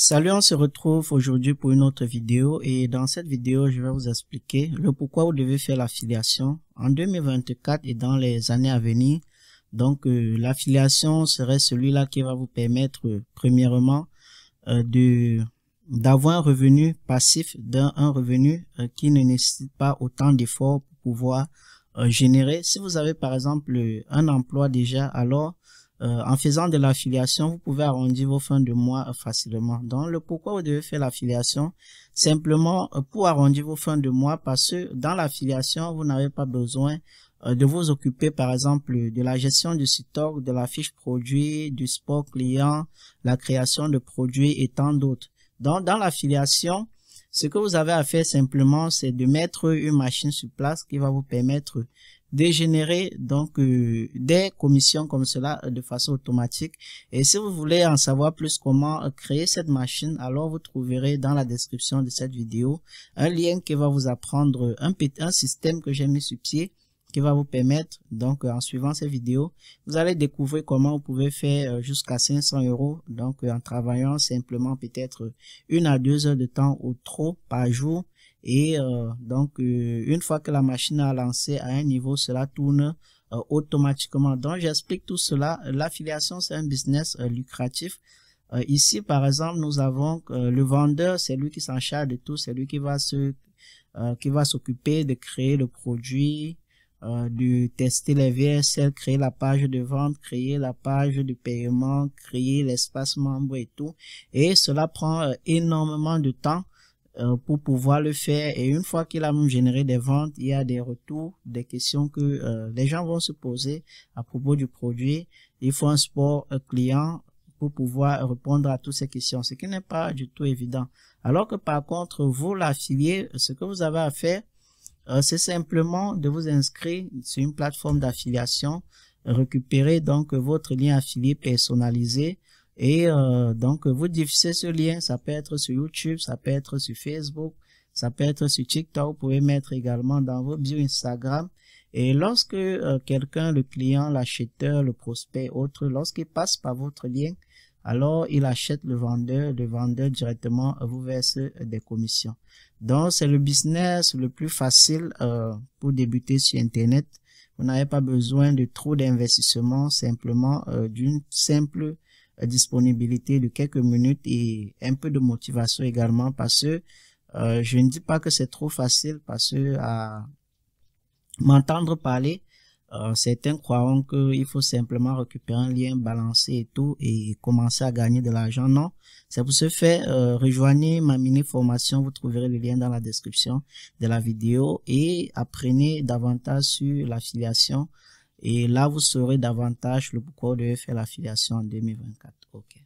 Salut, on se retrouve aujourd'hui pour une autre vidéo et dans cette vidéo, je vais vous expliquer le pourquoi vous devez faire l'affiliation en 2024 et dans les années à venir. Donc, euh, l'affiliation serait celui-là qui va vous permettre, euh, premièrement, euh, de d'avoir un revenu passif, d'un revenu qui ne nécessite pas autant d'efforts pour pouvoir générer. Si vous avez par exemple un emploi déjà, alors euh, en faisant de l'affiliation, vous pouvez arrondir vos fins de mois euh, facilement. Donc, le pourquoi vous devez faire l'affiliation, simplement euh, pour arrondir vos fins de mois, parce que dans l'affiliation, vous n'avez pas besoin de vous occuper par exemple de la gestion du stock, de la fiche produit, du sport client, la création de produits et tant d'autres. Donc dans l'affiliation, ce que vous avez à faire simplement, c'est de mettre une machine sur place qui va vous permettre de générer donc euh, des commissions comme cela euh, de façon automatique. Et si vous voulez en savoir plus comment euh, créer cette machine, alors vous trouverez dans la description de cette vidéo un lien qui va vous apprendre un, un système que j'ai mis sur pied qui va vous permettre, donc en suivant cette vidéo vous allez découvrir comment vous pouvez faire jusqu'à 500 euros, donc en travaillant simplement peut-être une à deux heures de temps ou trop par jour et euh, donc, euh, une fois que la machine a lancé à un niveau, cela tourne euh, automatiquement. Donc, j'explique tout cela. L'affiliation, c'est un business lucratif. ici, par exemple, nous avons le vendeur, c'est lui qui s'en charge de tout, c'est lui qui va se qui va s'occuper de créer le produit, de tester les VSL, créer la page de vente, créer la page de paiement, créer l'espace membre et tout. Et cela prend énormément de temps. Euh, pour pouvoir le faire. Et une fois qu'il a même généré des ventes, il y a des retours, des questions que euh, les gens vont se poser à propos du produit. Il faut un support euh, client pour pouvoir répondre à toutes ces questions, ce qui n'est pas du tout évident. Alors que par contre, vous, l'affilié, ce que vous avez à faire, c'est simplement de vous inscrire sur une plateforme d'affiliation, récupérer donc votre lien affilié personnalisé et euh, donc, vous diffusez ce lien, ça peut être sur YouTube, ça peut être sur Facebook, ça peut être sur TikTok, vous pouvez mettre également dans vos bio Instagram. Et lorsque euh, quelqu'un, le client, l'acheteur, le prospect, autre, lorsqu'il passe par votre lien, alors il achète le vendeur, le vendeur directement vous verse euh, des commissions. Donc c'est le business le plus facile pour débuter sur Internet. Vous n'avez pas besoin de trop d'investissement, simplement d'une simple disponibilité de quelques minutes et un peu de motivation également parce que euh, je ne dis pas que c'est trop facile parce que à m'entendre parler, euh, certains croiront qu'il faut simplement récupérer un lien, balancé et tout et commencer à gagner de l'argent. Non, c'est pour ce fait, euh, rejoignez ma mini-formation, vous trouverez le lien dans la description de la vidéo et apprenez davantage sur l'affiliation et là, vous saurez davantage le pourquoi de faire l'affiliation en 2024. OK.